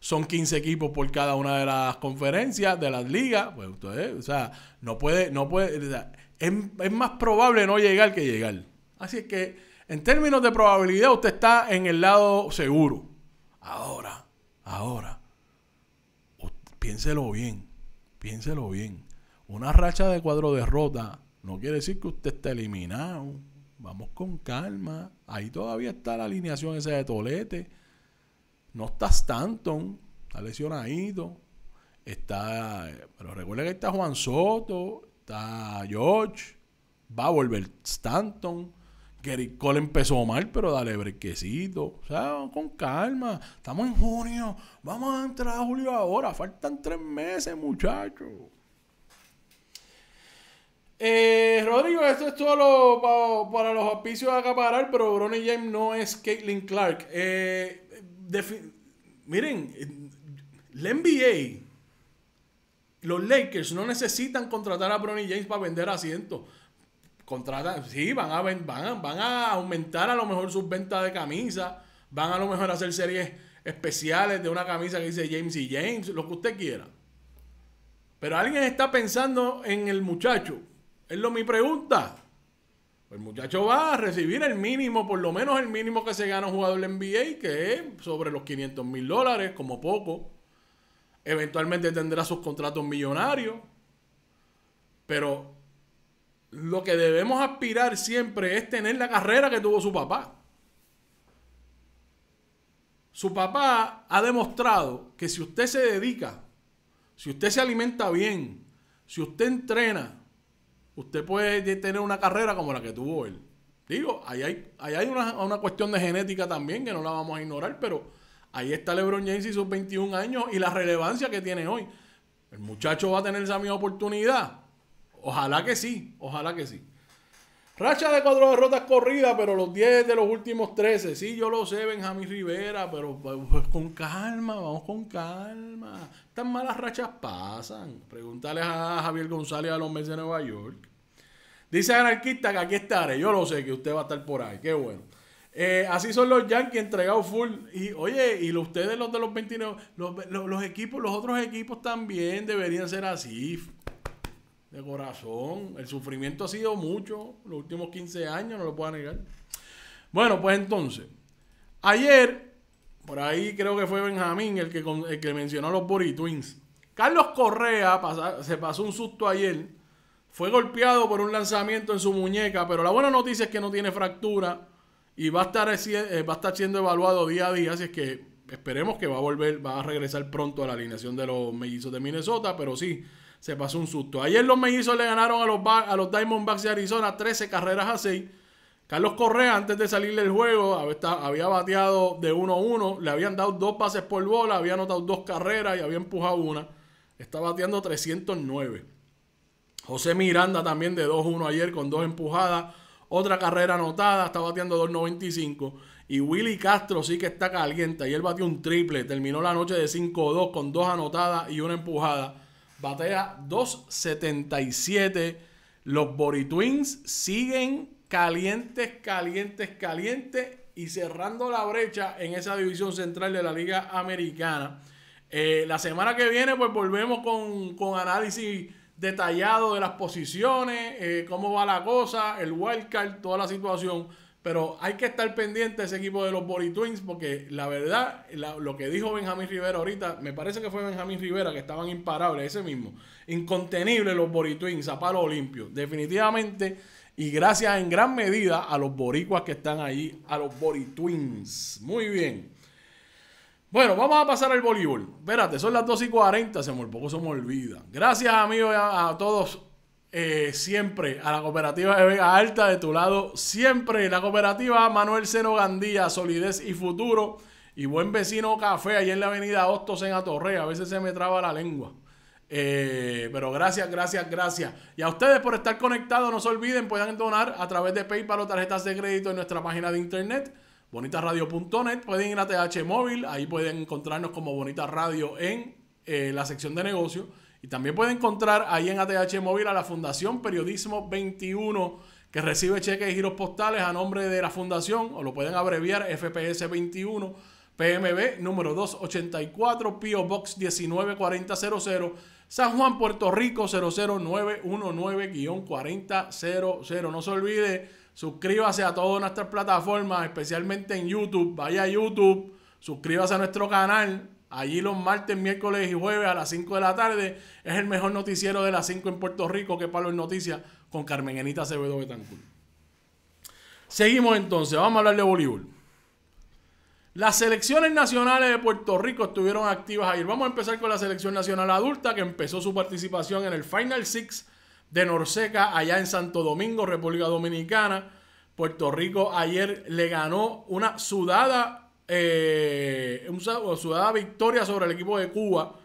Son 15 equipos por cada una de las conferencias de las ligas. Pues ustedes, o sea, no puede, no puede, es, es más probable no llegar que llegar. Así que, en términos de probabilidad, usted está en el lado seguro. Ahora, ahora, piénselo bien, piénselo bien. Una racha de cuadro derrota no quiere decir que usted esté eliminado. Vamos con calma. Ahí todavía está la alineación esa de Tolete. No está Stanton, está lesionadito. Está, pero recuerda que está Juan Soto, está George, va a volver Stanton. Gary Cole empezó mal, pero dale brequecito. O sea, con calma. Estamos en junio. Vamos a entrar a julio ahora. Faltan tres meses, muchachos. Eh, Rodrigo, esto es todo lo, para, los auspicios a acaparar, pero Bronny James no es Caitlin Clark. Eh, miren, la NBA, los Lakers no necesitan contratar a Bronny James para vender asientos. Contratan, sí, van a, van, van a aumentar a lo mejor sus ventas de camisas, van a lo mejor a hacer series especiales de una camisa que dice James y James, lo que usted quiera. Pero alguien está pensando en el muchacho. Es lo mi pregunta. El muchacho va a recibir el mínimo, por lo menos el mínimo que se gana un jugador del NBA, que es sobre los 500 mil dólares, como poco. Eventualmente tendrá sus contratos millonarios. Pero lo que debemos aspirar siempre es tener la carrera que tuvo su papá. Su papá ha demostrado que si usted se dedica, si usted se alimenta bien, si usted entrena, usted puede tener una carrera como la que tuvo él. Digo, ahí hay, hay una, una, cuestión de genética también que no la vamos a ignorar, pero ahí está LeBron James y sus 21 años y la relevancia que tiene hoy. El muchacho va a tener esa misma oportunidad. Ojalá que sí, ojalá que sí. Racha de cuatro derrotas corridas, pero los 10 de los últimos 13. Sí, yo lo sé, Benjamín Rivera, pero con calma, vamos con calma. Tan malas rachas pasan. Pregúntale a Javier González a los meses de Nueva York. Dice Anarquista que aquí estaré. Yo lo sé que usted va a estar por ahí. Qué bueno. Eh, así son los Yankees entregados full. Y oye, y ustedes, los de los 29, los equipos, los otros equipos también deberían ser así. De corazón. El sufrimiento ha sido mucho los últimos 15 años, no lo puedo negar. Bueno, pues entonces, ayer, por ahí creo que fue Benjamín el que, mencionó a los Bori Twins. Carlos Correa se pasó un susto ayer. Fue golpeado por un lanzamiento en su muñeca, pero la buena noticia es que no tiene fractura y va a estar, eh, va a estar siendo evaluado día a día, así es que esperemos que va a volver, va a regresar pronto a la alineación de los mellizos de Minnesota, pero sí, se pasó un susto. Ayer los Mejizos le ganaron a los, a los Diamondbacks de Arizona 13 carreras a 6. Carlos Correa, antes de salir del juego, había bateado de 1-1, le habían dado dos pases por bola, había anotado dos carreras y había empujado una. Está bateando 309. José Miranda también de 2-1 ayer con dos empujadas, otra carrera anotada, está bateando 2.95. Y Willy Castro sí que está caliente. Ayer batió un triple, terminó la noche de 5-2 con dos anotadas y una empujada. Batea 277. Los Bori Twins siguen calientes, calientes, calientes y cerrando la brecha en esa división central de la Liga Americana. Eh, la semana que viene, pues volvemos con, análisis detallado de las posiciones, eh, cómo va la cosa, el wildcard, toda la situación. Pero hay que estar pendiente de ese equipo de los Body Twins porque la verdad, lo que dijo Benjamín Rivera ahorita, me parece que fue Benjamín Rivera que estaban imparables, ese mismo. Incontenible los Body Twins a palo limpio. Definitivamente y gracias en gran medida a los boricuas que están ahí, a los Body Twins. Muy bien. Bueno, vamos a pasar al voleibol. Espérate, son las 2 y 40, se me, poco se me olvida. Gracias, amigos, a todos eh, siempre a la cooperativa de Vega Alta, de tu lado siempre. La cooperativa Manuel Seno Gandía, Solidez y Futuro. Y Buen Vecino Café, ahí en la avenida Ostos en Torre A veces se me traba la lengua. Eh, pero gracias, gracias, gracias. Y a ustedes por estar conectados. No se olviden, puedan donar a través de PayPal o tarjetas de crédito en nuestra página de internet, bonitaradio.net. Pueden ir a TH Móvil, ahí pueden encontrarnos como Bonita Radio en eh, la sección de negocios. Y también puede encontrar ahí en ATH Móvil a la Fundación Periodismo 21, que recibe cheques y giros postales a nombre de la Fundación, o lo pueden abreviar FPS 21, PMB número 284, Pio Box 194000, San Juan, Puerto Rico 00919-4000. No se olvide, suscríbase a todas nuestras plataformas, especialmente en YouTube. Vaya a YouTube, suscríbase a nuestro canal, Allí los martes, miércoles y jueves a las 5 de la tarde es el mejor noticiero de las 5 en Puerto Rico que Palo en Noticias con Carmen Enita Acevedo Betancourt. Seguimos entonces, vamos a hablar de voleibol. Las selecciones nacionales de Puerto Rico estuvieron activas ayer. Vamos a empezar con la selección nacional adulta que empezó su participación en el Final Six de Norseca allá en Santo Domingo, República Dominicana. Puerto Rico ayer le ganó una sudada eh, Ciudad victoria sobre el equipo de Cuba.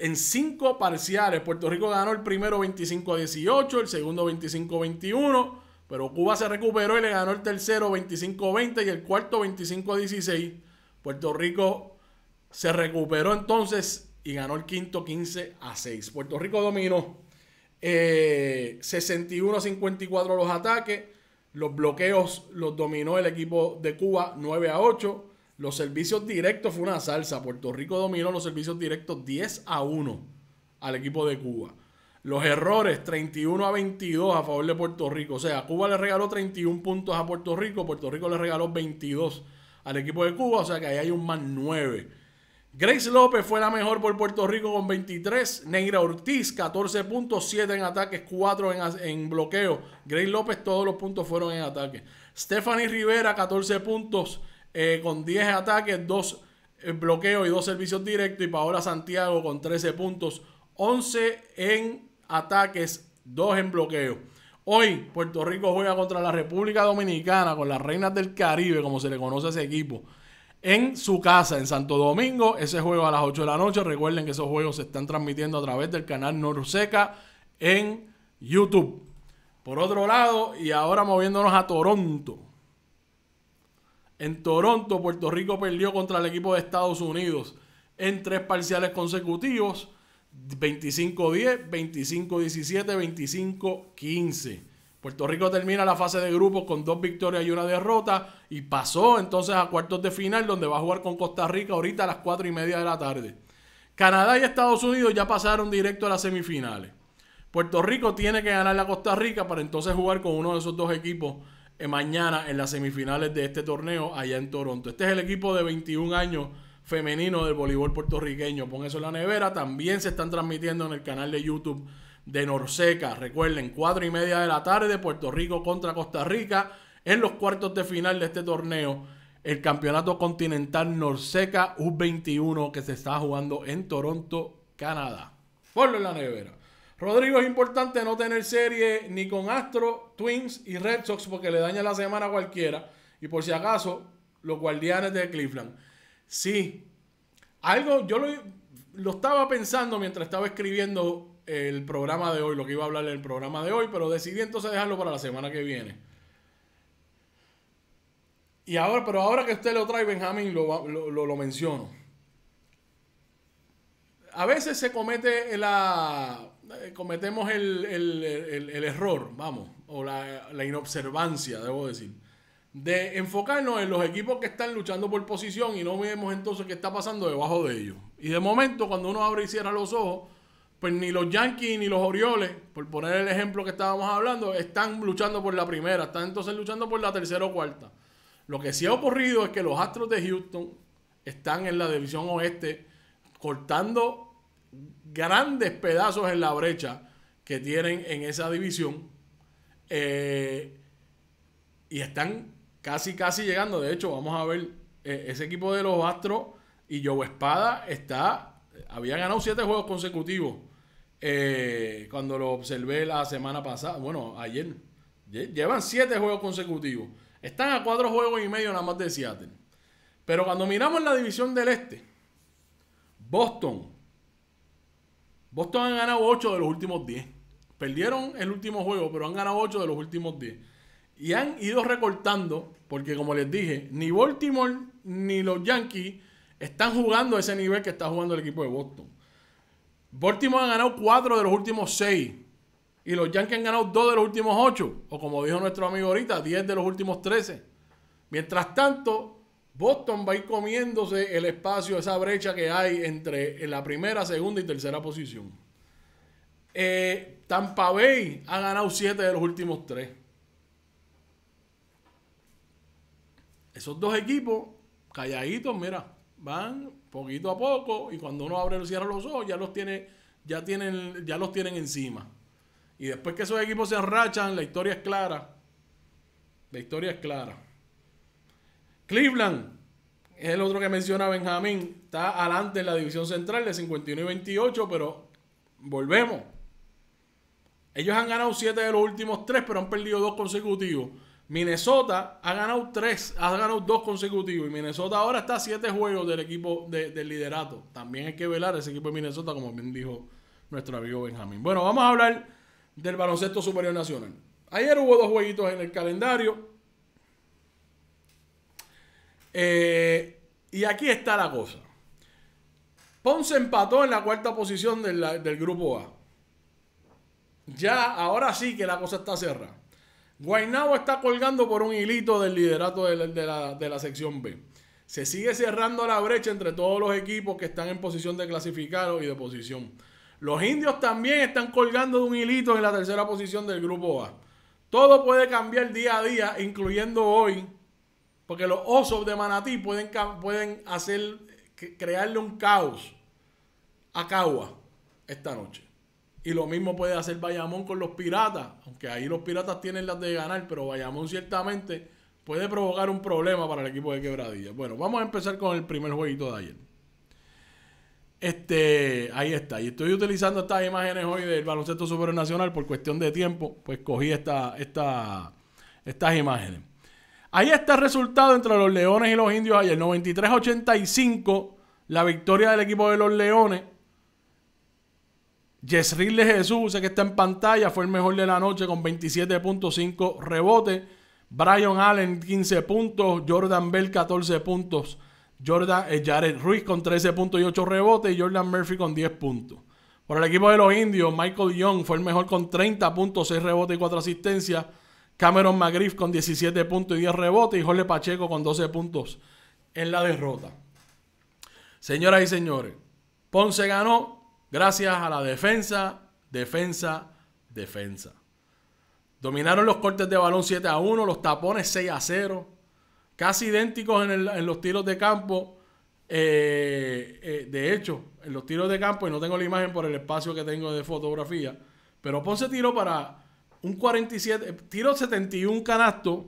En cinco parciales, Puerto Rico ganó el primero 25 a 18, el segundo 25 21, pero Cuba se recuperó y le ganó el tercero 25 20 y el cuarto 25 16. Puerto Rico se recuperó entonces y ganó el quinto 15 a 6. Puerto Rico dominó 61 eh, 54 los ataques, los bloqueos los dominó el equipo de Cuba 9 a 8. Los servicios directos fue una salsa. Puerto Rico dominó los servicios directos 10 a 1 al equipo de Cuba. Los errores 31 a 22 a favor de Puerto Rico. O sea, Cuba le regaló 31 puntos a Puerto Rico. Puerto Rico le regaló 22 al equipo de Cuba. O sea que ahí hay un más 9 Grace López fue la mejor por Puerto Rico con 23. Neira Ortiz, 14 puntos, 7 en ataques, 4 en, bloqueo. Grace López, todos los puntos fueron en ataque. Stephanie Rivera, 14 puntos eh, con 10 ataques, 2 en bloqueo y 2 servicios directos. Y Paola Santiago con 13 puntos, 11 en ataques, 2 en bloqueo. Hoy Puerto Rico juega contra la República Dominicana con las Reinas del Caribe, como se le conoce a ese equipo en su casa en Santo Domingo. Ese juego a las 8 de la noche. Recuerden que esos juegos se están transmitiendo a través del canal Norseca en YouTube. Por otro lado, y ahora moviéndonos a Toronto. En Toronto, Puerto Rico perdió contra el equipo de Estados Unidos en tres parciales consecutivos. 25-10, 25-17, 25-15. Puerto Rico termina la fase de grupos con dos victorias y una derrota y pasó entonces a cuartos de final donde va a jugar con Costa Rica ahorita a las cuatro y media de la tarde. Canadá y Estados Unidos ya pasaron directo a las semifinales. Puerto Rico tiene que ganar a Costa Rica para entonces jugar con uno de esos dos equipos eh, mañana en las semifinales de este torneo allá en Toronto. Este es el equipo de 21 años femenino del voleibol puertorriqueño. Pon eso en la nevera. También se están transmitiendo en el canal de YouTube de Norseca. Recuerden, cuatro y media de la tarde, Puerto Rico contra Costa Rica. En los cuartos de final de este torneo, el Campeonato Continental Norseca U21 que se está jugando en Toronto, Canadá. Ponlo en la nevera. Rodrigo, es importante no tener serie ni con Astro, Twins y Red Sox porque le daña la semana a cualquiera. Y por si acaso, los guardianes de Cleveland. Sí, algo, yo lo, lo estaba pensando mientras estaba escribiendo el programa de hoy, lo que iba a hablar en el programa de hoy, pero decidí entonces dejarlo para la semana que viene. Y ahora, pero ahora que usted lo trae, Benjamín, lo, lo, lo, menciono. A veces se comete la. Eh, cometemos el, error, vamos, o la, la inobservancia, debo decir de enfocarnos en los equipos que están luchando por posición y no vemos entonces qué está pasando debajo de ellos. Y de momento, cuando uno abre y cierra los ojos, pues ni los Yankees ni los Orioles, por poner el ejemplo que estábamos hablando, están luchando por la primera, están entonces luchando por la tercera o cuarta. Lo que sí ha ocurrido es que los Astros de Houston están en la división oeste cortando grandes pedazos en la brecha que tienen en esa división eh, y están casi casi llegando. De hecho, vamos a ver eh, ese equipo de los Astros y Joe Espada está había ganado siete juegos consecutivos eh, cuando lo observé la semana pasada, bueno, ayer, llevan siete juegos consecutivos. Están a cuatro juegos y medio nada más de Seattle. Pero cuando miramos la división del este, Boston. Boston han ganado ocho de los últimos 10. Perdieron el último juego, pero han ganado ocho de los últimos 10. Y han ido recortando, porque como les dije, ni Baltimore ni los Yankees están jugando ese nivel que está jugando el equipo de Boston. Baltimore ha ganado 4 de los últimos seis Y los Yankees han ganado 2 de los últimos ocho O como dijo nuestro amigo ahorita, 10 de los últimos 13. Mientras tanto, Boston va a ir comiéndose el espacio, esa brecha que hay entre la primera, segunda y tercera posición. Eh, Tampa Bay ha ganado 7 de los últimos 3. Esos dos equipos, calladitos, mira, van poquito a poco, y cuando uno abre y cierra los ojos, ya los tiene, ya tienen, ya los tienen encima. Y después que esos equipos se arrachan la historia es clara. La historia es clara. Cleveland es el otro que menciona Benjamín. Está adelante en la división central de 51 y 28, pero volvemos. Ellos han ganado 7 de los últimos 3, pero han perdido 2 consecutivos. Minnesota ha ganado tres, ha ganado dos consecutivos y Minnesota ahora está a siete juegos del equipo del liderato. También hay que velar ese equipo de Minnesota, como bien dijo nuestro amigo Benjamín. Bueno, vamos a hablar del baloncesto superior nacional. Ayer hubo dos jueguitos en el calendario. Eh, y aquí está la cosa. Ponce empató en la cuarta posición del grupo A. Ya, ahora sí que la cosa está cerrada. Guainabo está colgando por un hilito del liderato de la, sección B. Se sigue cerrando la brecha entre todos los equipos que están en posición de clasificar y de posición. Los indios también están colgando de un hilito en la tercera posición del grupo A. Todo puede cambiar día a día, incluyendo hoy, porque los osos de Manatí pueden, pueden hacer, crearle un caos a Cagua esta noche. Y lo mismo puede hacer Bayamón con los piratas, aunque ahí los piratas tienen las de ganar, pero Bayamón ciertamente puede provocar un problema para el equipo de Quebradilla. Bueno, vamos a empezar con el primer jueguito de ayer. Este, ahí está. Y estoy utilizando estas imágenes hoy del baloncesto supernacional por cuestión de tiempo, pues cogí esta, esta, estas imágenes. Ahí está el resultado entre los Leones y los Indios ayer. 93-85, la victoria del equipo de los Leones Yesril de Jesús, que está en pantalla, fue el mejor de la noche con 27.5 rebotes. Brian Allen, 15 puntos. Jordan Bell, 14 puntos. Jordan, eh, Jared Ruiz con 13 puntos y 8 rebotes. Jordan Murphy con 10 puntos. Por el equipo de los indios, Michael Young fue el mejor con 30 puntos, 6 rebotes y 4 asistencias. Cameron McGriff con 17 puntos y 10 rebotes. Y Jorge Pacheco con 12 puntos en la derrota. Señoras y señores, Ponce ganó Gracias a la defensa, defensa, defensa. Dominaron los cortes de balón 7 a 1, los tapones 6 a 0. Casi idénticos en, los tiros de campo. Eh, eh, de hecho, en los tiros de campo, y no tengo la imagen por el espacio que tengo de fotografía, pero Ponce tiró para un 47, tiró 71 canastos,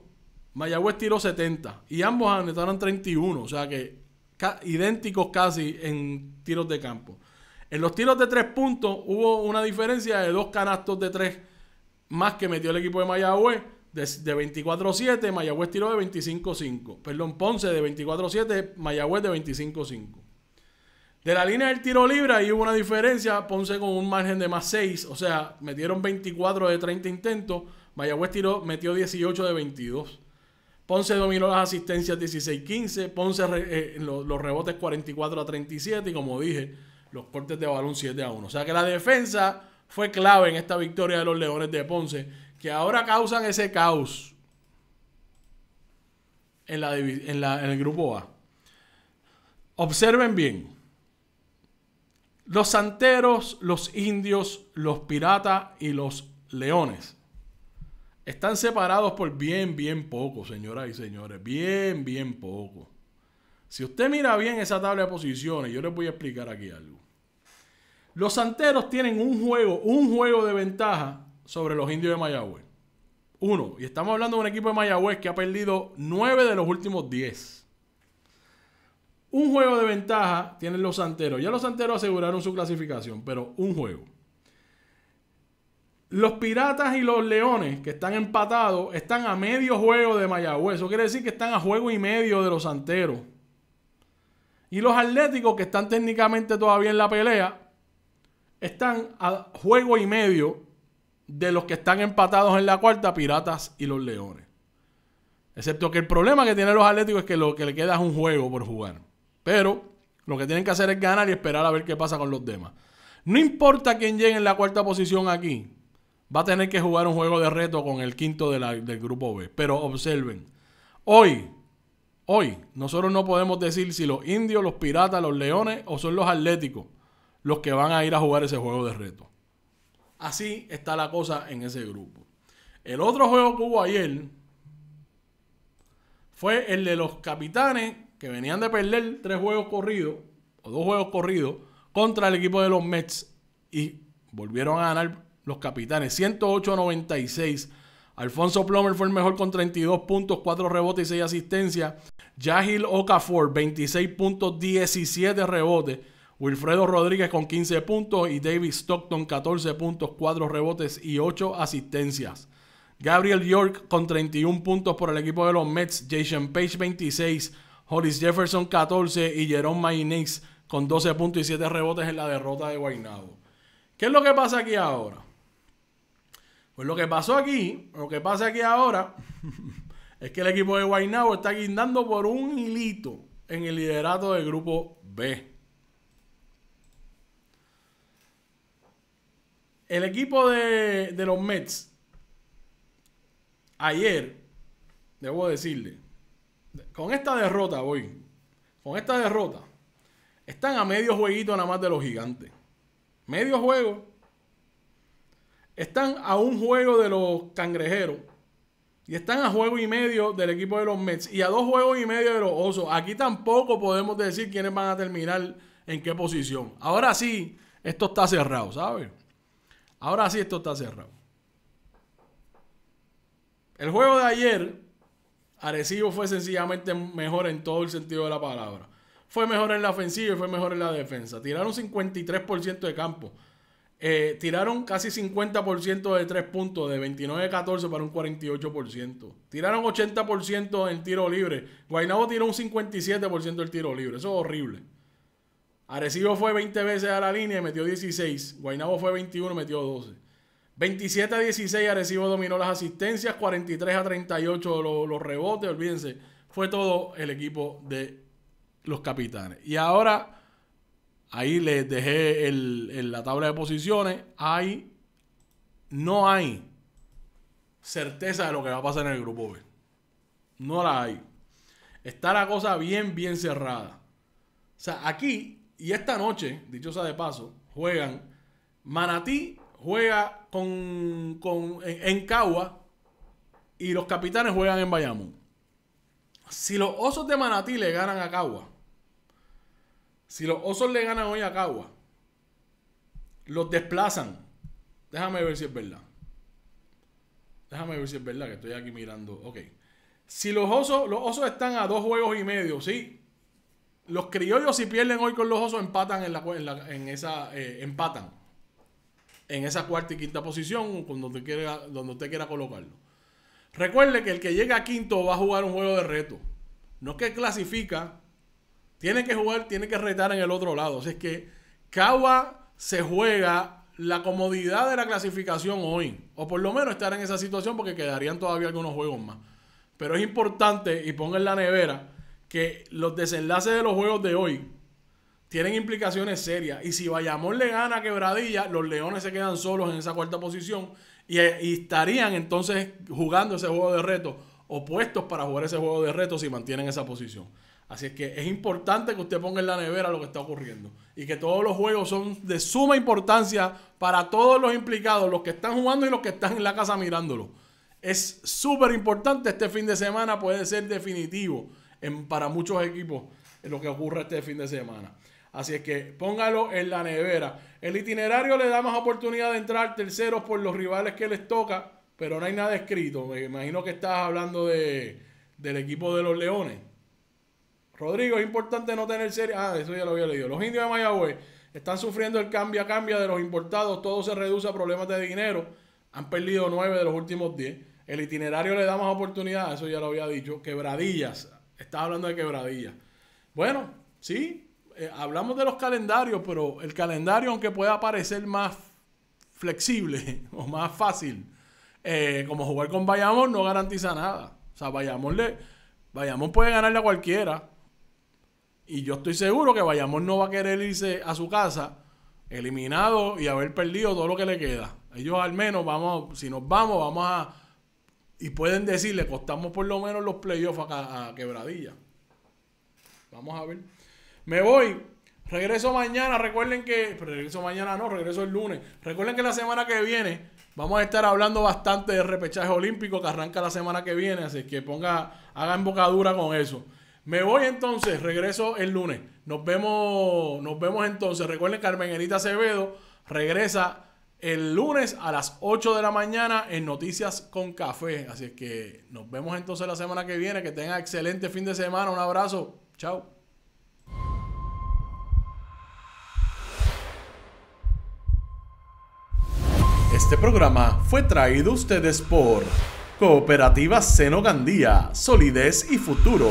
Mayagüez tiró 70, y ambos anotaron 31, o sea que idénticos casi en tiros de campo. En los tiros de 3 puntos hubo una diferencia de dos canastos de 3 más que metió el equipo de Mayagüez de, 24-7, Mayagüez tiró de 25-5. Perdón, Ponce de 24-7, Mayagüez de 25-5. De la línea del tiro libre ahí hubo una diferencia, Ponce con un margen de más 6, o sea, metieron 24 de 30 intentos, Mayagüez tiró, metió 18 de 22. Ponce dominó las asistencias 16-15, Ponce eh, los rebotes 44 a 37 y como dije, los cortes de balón 7 a 1. O sea que la defensa fue clave en esta victoria de los Leones de Ponce, que ahora causan ese caos en, en, en el grupo A. Observen bien. Los santeros, los indios, los piratas y los leones están separados por bien, bien poco, señoras y señores. Bien, bien poco. Si usted mira bien esa tabla de posiciones, yo les voy a explicar aquí algo. Los Santeros tienen un juego, un juego de ventaja sobre los indios de Mayagüez. Uno, y estamos hablando de un equipo de Mayagüez que ha perdido nueve de los últimos diez. Un juego de ventaja tienen los Santeros. Ya los Santeros aseguraron su clasificación, pero un juego. Los Piratas y los Leones, que están empatados, están a medio juego de Mayagüez. Eso quiere decir que están a juego y medio de los Santeros. Y los Atléticos, que están técnicamente todavía en la pelea, están a juego y medio de los que están empatados en la cuarta, Piratas y los Leones. Excepto que el problema que tienen los Atléticos es que lo que le queda es un juego por jugar. Pero lo que tienen que hacer es ganar y esperar a ver qué pasa con los demás. No importa quién llegue en la cuarta posición aquí, va a tener que jugar un juego de reto con el quinto del grupo B. Pero observen, hoy Hoy nosotros no podemos decir si los indios, los piratas, los leones o son los atléticos los que van a ir a jugar ese juego de reto. Así está la cosa en ese grupo. El otro juego que hubo ayer fue el de los capitanes que venían de perder tres juegos corridos o dos juegos corridos contra el equipo de los Mets y volvieron a ganar los capitanes 108 a 96 Alfonso Plomer fue el mejor con 32 puntos, 4 rebotes y 6 asistencias. Yahil Okafor, 26 puntos, 17 rebotes. Wilfredo Rodríguez con 15 puntos y David Stockton 14 puntos, 4 rebotes y 8 asistencias. Gabriel York con 31 puntos por el equipo de los Mets, Jason Page 26, Hollis Jefferson 14 y Jerome Maynix con 12 puntos y 7 rebotes en la derrota de Guaynabo. ¿Qué es lo que pasa aquí ahora? Pues lo que pasó aquí, lo que pasa aquí ahora, es que el equipo de Guaynabo está guindando por un hilito en el liderato del grupo B. El equipo de, de los Mets, ayer, debo decirle, con esta derrota hoy, con esta derrota, están a medio jueguito nada más de los gigantes. Medio juego están a un juego de los cangrejeros. Y están a juego y medio del equipo de los Mets. Y a dos juegos y medio de los Osos. Aquí tampoco podemos decir quiénes van a terminar en qué posición. Ahora sí, esto está cerrado, ¿sabes? Ahora sí, esto está cerrado. El juego de ayer, Arecibo fue sencillamente mejor en todo el sentido de la palabra. Fue mejor en la ofensiva y fue mejor en la defensa. Tiraron 53% de campo. Eh, tiraron casi 50% de 3 puntos, de 29-14 para un 48%. Tiraron 80% en tiro libre. Guaynabo tiró un 57% del tiro libre. Eso es horrible. Arecibo fue 20 veces a la línea y metió 16. Guaynabo fue 21 y metió 12. 27 a 16 Arecibo dominó las asistencias, 43 a 38 los, los rebotes, olvídense. Fue todo el equipo de los capitanes. Y ahora Ahí les dejé el, la tabla de posiciones. Ahí no hay certeza de lo que va a pasar en el grupo B. No la hay. Está la cosa bien, bien cerrada. O sea, aquí y esta noche, dichosa de paso, juegan. Manatí juega con, en, en Cagua y los capitanes juegan en Bayamón. Si los osos de Manatí le ganan a Cagua, si los osos le ganan hoy a Cagua, los desplazan. Déjame ver si es verdad. Déjame ver si es verdad que estoy aquí mirando. Ok. Si los osos, los osos están a dos juegos y medio, sí. Los criollos, si pierden hoy con los osos, empatan en la, en, esa. Eh, empatan. En esa cuarta y quinta posición, cuando usted quiera, donde usted quiera colocarlo. Recuerde que el que llega a quinto va a jugar un juego de reto. No que clasifica, tiene que jugar, tiene que retar en el otro lado. O sea, es que Cagua se juega la comodidad de la clasificación hoy. O por lo menos estar en esa situación porque quedarían todavía algunos juegos más. Pero es importante, y pongan la nevera, que los desenlaces de los juegos de hoy tienen implicaciones serias. Y si Bayamón le gana a Quebradilla, los Leones se quedan solos en esa cuarta posición y, estarían entonces jugando ese juego de reto opuestos para jugar ese juego de reto si mantienen esa posición. Así es que es importante que usted ponga en la nevera lo que está ocurriendo y que todos los juegos son de suma importancia para todos los implicados, los que están jugando y los que están en la casa mirándolo. Es súper importante este fin de semana, puede ser definitivo en, para muchos equipos en lo que ocurre este fin de semana. Así es que póngalo en la nevera. El itinerario le da más oportunidad de entrar terceros por los rivales que les toca, pero no hay nada escrito. Me imagino que estás hablando de, del equipo de los Leones. Rodrigo, es importante no tener serie. Ah, eso ya lo había leído. Los indios de Mayagüez están sufriendo el cambio a cambio de los importados. Todo se reduce a problemas de dinero. Han perdido nueve de los últimos diez. El itinerario le da más oportunidad. Eso ya lo había dicho. Quebradillas. Estás hablando de quebradillas. Bueno, sí. Eh, hablamos de los calendarios, pero el calendario, aunque pueda parecer más flexible o más fácil, eh, como jugar con Bayamón, no garantiza nada. O sea, le, Bayamón puede ganarle a cualquiera. Y yo estoy seguro que Bayamón no va a querer irse a su casa eliminado y haber perdido todo lo que le queda. Ellos al menos vamos, si nos vamos, vamos a... Y pueden decirle, costamos por lo menos los playoffs a, a quebradilla. Vamos a ver. Me voy. Regreso mañana. Recuerden que... Regreso mañana no, regreso el lunes. Recuerden que la semana que viene Vamos a estar hablando bastante de repechaje olímpico que arranca la semana que viene, así que ponga, haga embocadura con eso. Me voy entonces, regreso el lunes. Nos vemos, nos vemos entonces. Recuerden, Carmen Erita Acevedo regresa el lunes a las 8 de la mañana en Noticias con Café. Así que nos vemos entonces la semana que viene. Que tengan excelente fin de semana. Un abrazo. Chao. Este programa fue traído ustedes por Cooperativa Seno Gandía, Solidez y Futuro